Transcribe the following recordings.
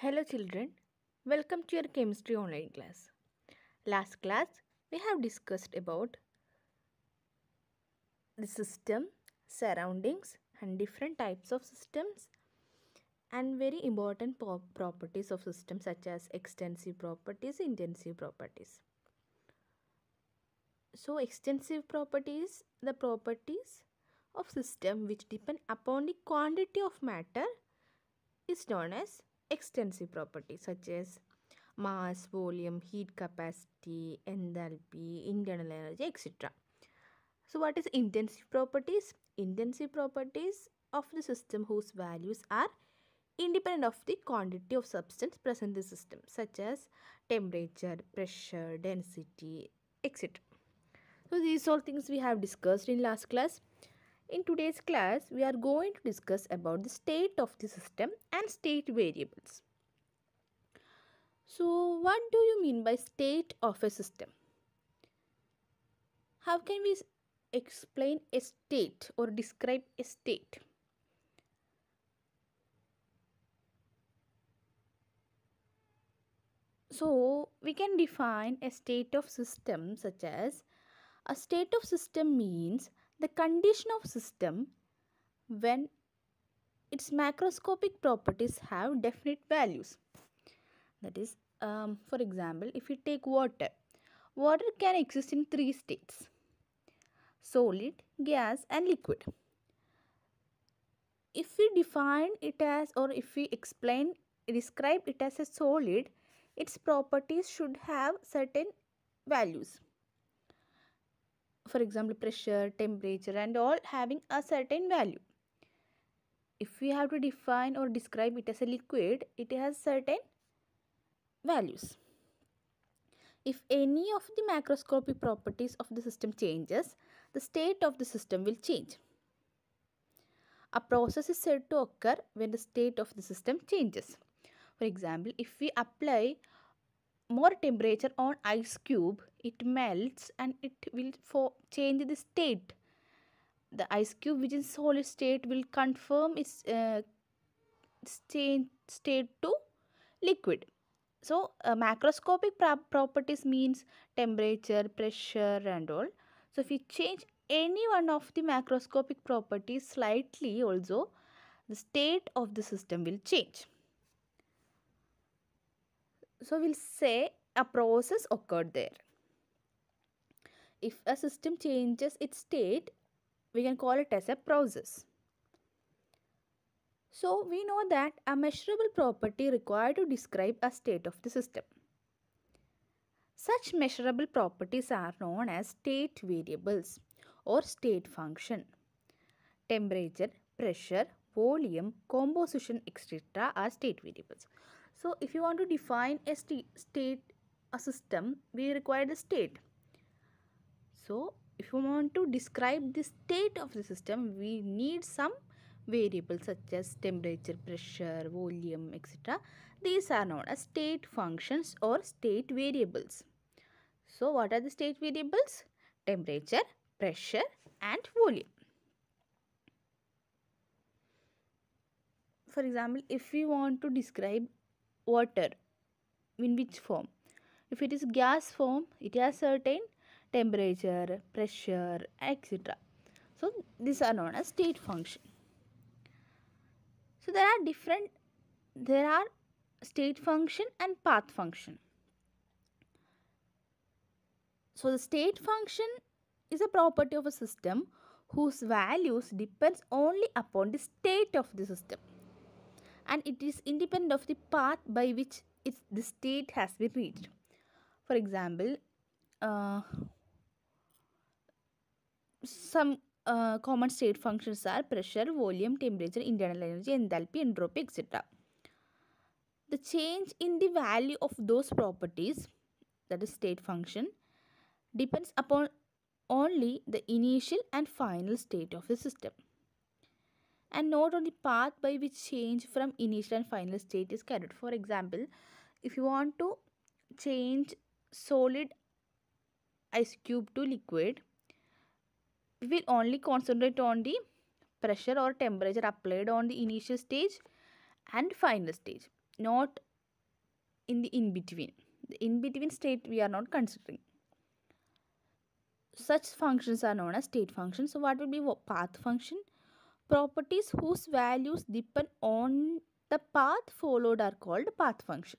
Hello children, welcome to your chemistry online class. Last class we have discussed about the system, surroundings and different types of systems and very important properties of systems such as extensive properties, intensive properties. So extensive properties, the properties of system which depend upon the quantity of matter is known as extensive properties such as mass, volume, heat capacity, enthalpy, internal energy, etc. So what is intensive properties? Intensive properties of the system whose values are independent of the quantity of substance present in the system such as temperature, pressure, density, etc. So these all things we have discussed in last class. In today's class, we are going to discuss about the state of the system and state variables. So, what do you mean by state of a system? How can we explain a state or describe a state? So, we can define a state of system such as a state of system means the condition of system when its macroscopic properties have definite values. That is, um, for example, if you take water, water can exist in three states, solid, gas and liquid. If we define it as or if we explain, describe it as a solid, its properties should have certain values for example pressure temperature and all having a certain value if we have to define or describe it as a liquid it has certain values if any of the macroscopic properties of the system changes the state of the system will change a process is said to occur when the state of the system changes for example if we apply more temperature on ice cube it melts and it will for change the state the ice cube which is solid state will confirm its uh, state to liquid so uh, macroscopic properties means temperature pressure and all so if you change any one of the macroscopic properties slightly also the state of the system will change so we'll say a process occurred there. If a system changes its state, we can call it as a process. So we know that a measurable property required to describe a state of the system. Such measurable properties are known as state variables or state function. Temperature, pressure, volume, composition, etc. are state variables. So if you want to define a st state, a system, we require the state. So if you want to describe the state of the system, we need some variables such as temperature, pressure, volume, etc. These are known as state functions or state variables. So what are the state variables? Temperature, pressure and volume. For example, if we want to describe water in which form if it is gas form it has certain temperature pressure etc so these are known as state function so there are different there are state function and path function so the state function is a property of a system whose values depends only upon the state of the system and it is independent of the path by which it's, the state has been reached. For example, uh, some uh, common state functions are pressure, volume, temperature, internal energy, enthalpy, entropy, etc. The change in the value of those properties, that is state function, depends upon only the initial and final state of the system and note on the path by which change from initial and final state is carried. For example, if you want to change solid ice cube to liquid, we will only concentrate on the pressure or temperature applied on the initial stage and final stage, not in the in-between. The in-between state we are not considering such functions are known as state functions. So what will be path function Properties whose values depend on the path followed are called path function.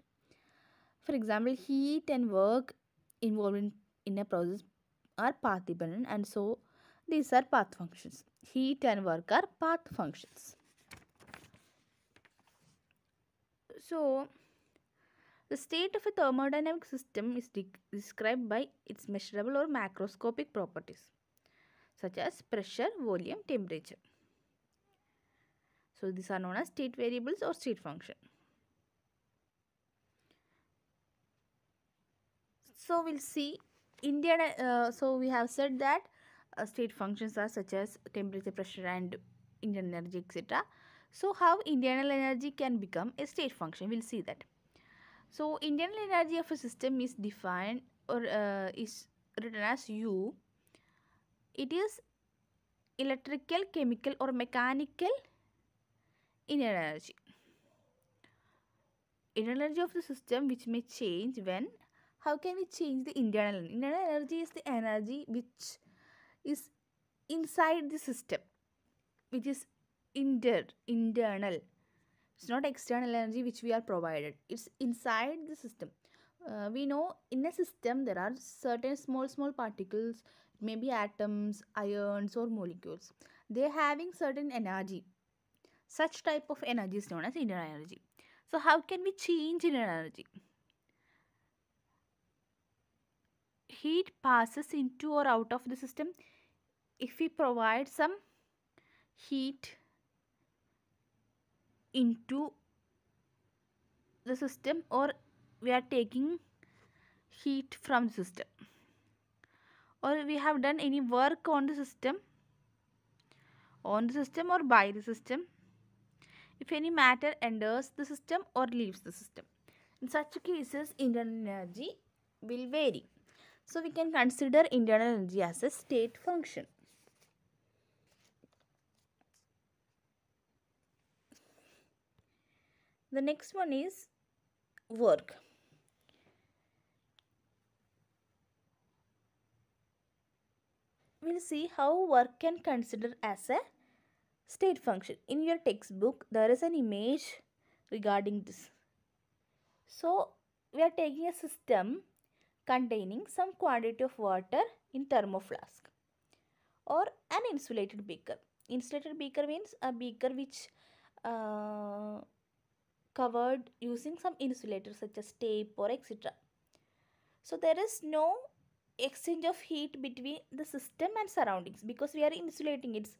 For example, heat and work involved in, in a process are path dependent and so these are path functions. Heat and work are path functions. So, the state of a thermodynamic system is de described by its measurable or macroscopic properties such as pressure, volume, temperature. So these are known as state variables or state function. So we'll see India. Uh, so we have said that uh, state functions are such as temperature, pressure and internal energy etc. So how internal energy can become a state function? We'll see that. So internal energy of a system is defined or uh, is written as U. It is electrical, chemical or mechanical in energy internal energy of the system which may change when how can we change the internal internal energy is the energy which is inside the system which is inter internal it's not external energy which we are provided it's inside the system uh, we know in a system there are certain small small particles maybe atoms ions or molecules they having certain energy such type of energy is known as inner energy. So how can we change inner energy? Heat passes into or out of the system if we provide some heat into the system or we are taking heat from the system or we have done any work on the system on the system or by the system if any matter enters the system or leaves the system. In such cases, internal energy will vary. So, we can consider internal energy as a state function. The next one is work. We'll see how work can consider as a State function. In your textbook, there is an image regarding this. So, we are taking a system containing some quantity of water in thermoflask or an insulated beaker. Insulated beaker means a beaker which uh, covered using some insulator such as tape or etc. So there is no exchange of heat between the system and surroundings because we are insulating its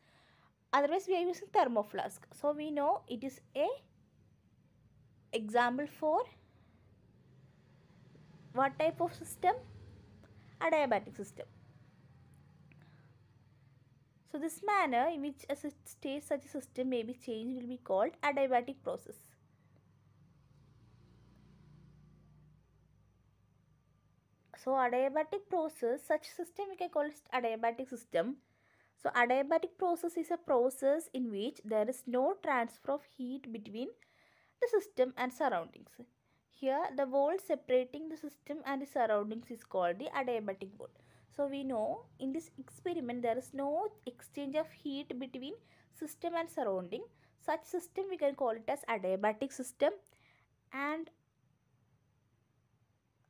otherwise we are using thermo flask so we know it is a example for what type of system a diabatic system so this manner in which a state such a system may be changed will be called a adiabatic process. So adiabatic process, such system we can call it adiabatic system so adiabatic process is a process in which there is no transfer of heat between the system and surroundings. Here the wall separating the system and the surroundings is called the adiabatic wall. So we know in this experiment there is no exchange of heat between system and surrounding. Such system we can call it as adiabatic system and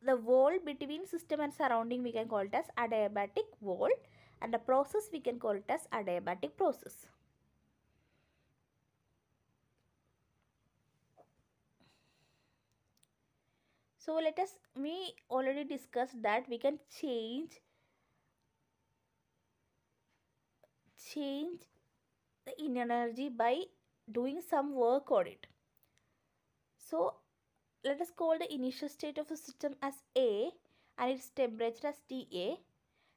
the wall between system and surrounding we can call it as adiabatic wall and the process we can call it as adiabatic process. So let us, we already discussed that we can change, change the energy by doing some work on it. So let us call the initial state of the system as A and its temperature as TA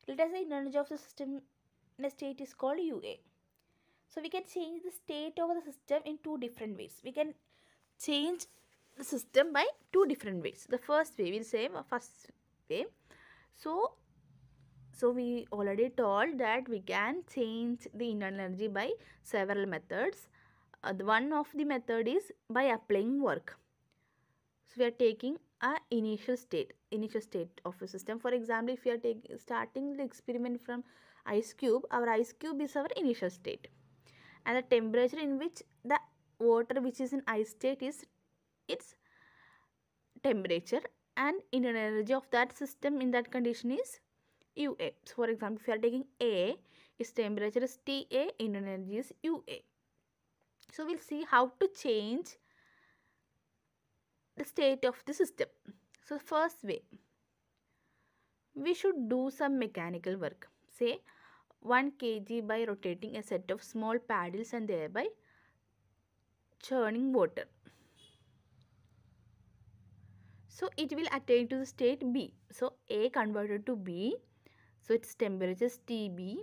let us say energy of the system in a state is called UA. So we can change the state of the system in two different ways. We can change the system by two different ways. The first way we'll say uh, first way. So so we already told that we can change the internal energy by several methods. Uh, one of the method is by applying work. So we are taking a initial state initial state of a system for example if you are taking starting the experiment from ice cube our ice cube is our initial state and the temperature in which the water which is in ice state is its temperature and internal energy of that system in that condition is UA. So, for example, if you are taking A, its temperature is TA, internal energy is UA. So, we'll see how to change the state of the system. So first way, we should do some mechanical work. Say 1 kg by rotating a set of small paddles and thereby churning water. So it will attain to the state B. So A converted to B. So its temperature is TB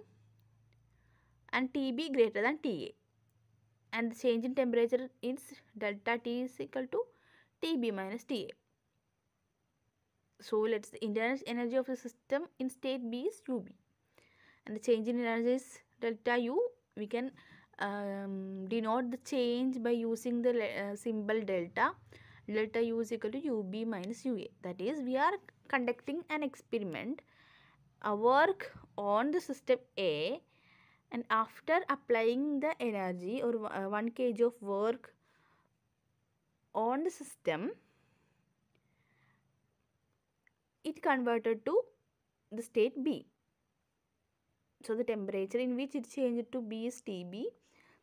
and TB greater than TA. And the change in temperature is delta T is equal to Tb minus Ta. So let's the internal energy of the system in state B is Ub. And the change in energy is delta U. We can um, denote the change by using the uh, symbol delta. Delta U is equal to Ub minus Ua. That is we are conducting an experiment, a work on the system A and after applying the energy or uh, 1 kg of work on the system it converted to the state B. So the temperature in which it changed to B is TB.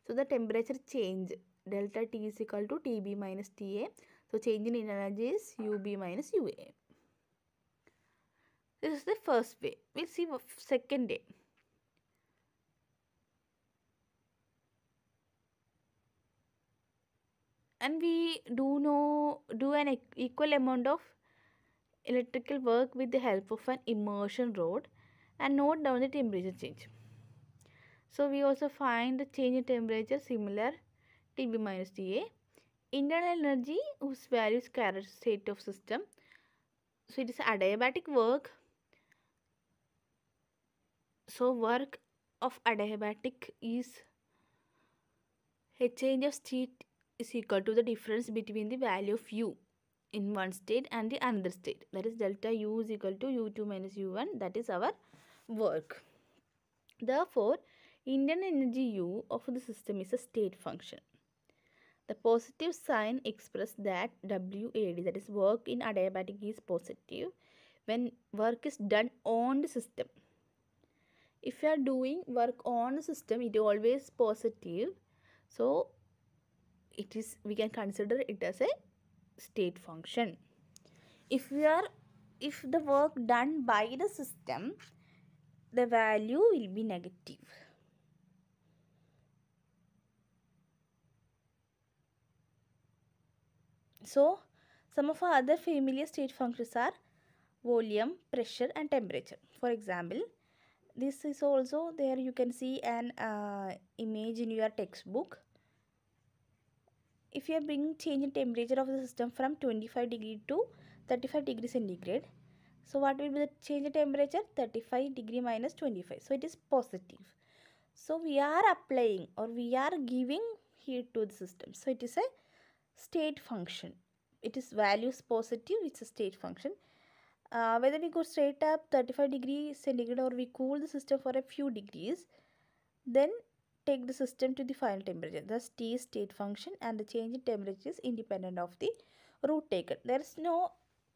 So the temperature change delta T is equal to TB minus TA. So change in energy is UB minus UA. This is the first way. We'll see second day. and we do know do an equal amount of electrical work with the help of an immersion rod and note down the temperature change. So we also find the change in temperature similar Tb minus Ta. Internal energy whose value is current state of system. So it is adiabatic work. So work of adiabatic is a change of state is equal to the difference between the value of u in one state and the another state. That is delta u is equal to u2 minus u1. That is our work. Therefore, Indian energy u of the system is a state function. The positive sign expresses that WAD, that is work in adiabatic is positive when work is done on the system. If you are doing work on the system, it is always positive. So, it is we can consider it as a state function if we are if the work done by the system the value will be negative so some of our other familiar state functions are volume pressure and temperature for example this is also there you can see an uh, image in your textbook if you are bringing change in temperature of the system from 25 degree to 35 degree centigrade so what will be the change in temperature 35 degree minus 25 so it is positive so we are applying or we are giving heat to the system so it is a state function it is values positive it's a state function uh, whether we go straight up 35 degree centigrade or we cool the system for a few degrees then take the system to the final temperature. Thus, T is state function and the change in temperature is independent of the route taken. There is no,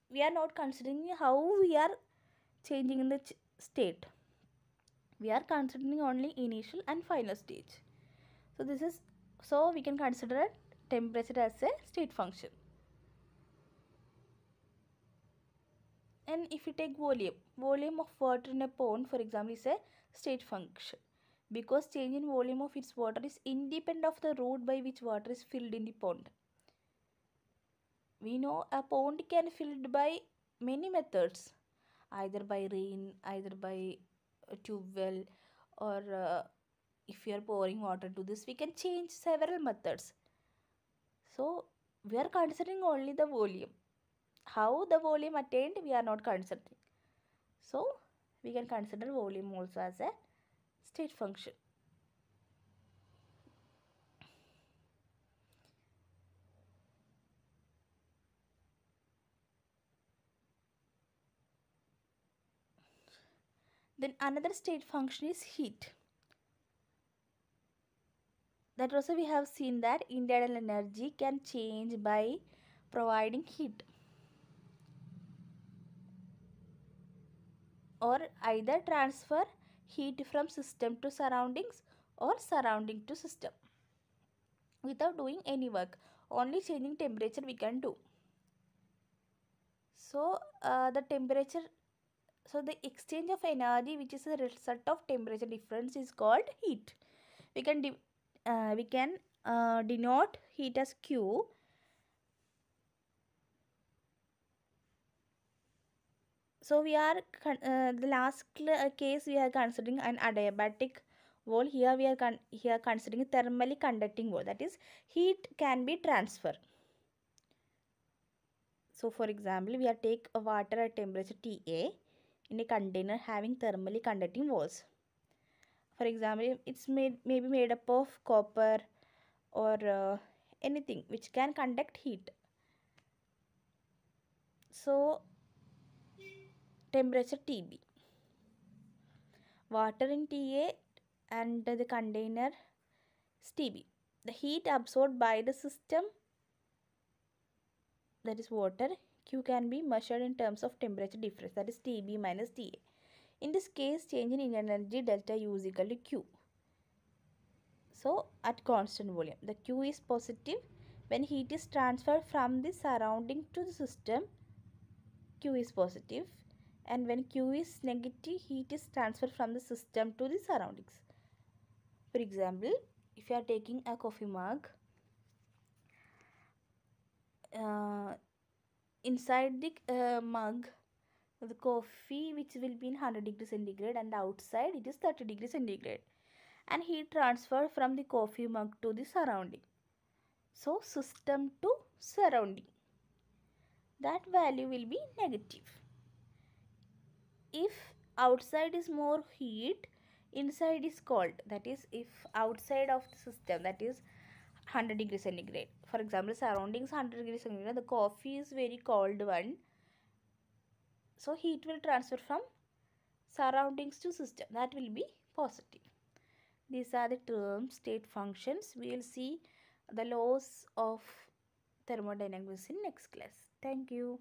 we are not considering how we are changing the state. We are considering only initial and final stage. So, this is, so we can consider temperature as a state function. And if you take volume, volume of water in a pond, for example, is a state function because change in volume of its water is independent of the route by which water is filled in the pond. We know a pond can be filled by many methods, either by rain, either by a tube well or uh, if you are pouring water to this, we can change several methods. So, we are considering only the volume. How the volume attained, we are not considering. So, we can consider volume also as a state function. Then another state function is heat. That also we have seen that internal energy can change by providing heat. Or either transfer heat from system to surroundings or surrounding to system without doing any work only changing temperature we can do so uh, the temperature so the exchange of energy which is the result of temperature difference is called heat we can uh, we can uh, denote heat as q So we are, uh, the last uh, case we are considering an adiabatic wall. Here we are con here considering thermally conducting wall. That is, heat can be transfer. So for example, we are take a water at temperature TA in a container having thermally conducting walls. For example, it's made maybe made up of copper or uh, anything which can conduct heat. So temperature TB. Water in TA and the container is TB. The heat absorbed by the system, that is water, Q can be measured in terms of temperature difference, that is TB minus TA. In this case, change in energy delta U is equal to Q. So, at constant volume, the Q is positive. When heat is transferred from the surrounding to the system, Q is positive and when Q is negative, heat is transferred from the system to the surroundings. For example, if you are taking a coffee mug, uh, inside the uh, mug, the coffee which will be in 100 degree centigrade and outside it is 30 degree centigrade. And heat transfer from the coffee mug to the surrounding. So, system to surrounding. That value will be negative if outside is more heat inside is cold that is if outside of the system that is 100 degree centigrade for example surroundings 100 degree centigrade the coffee is very cold one so heat will transfer from surroundings to system that will be positive these are the terms state functions we will see the laws of thermodynamics in next class thank you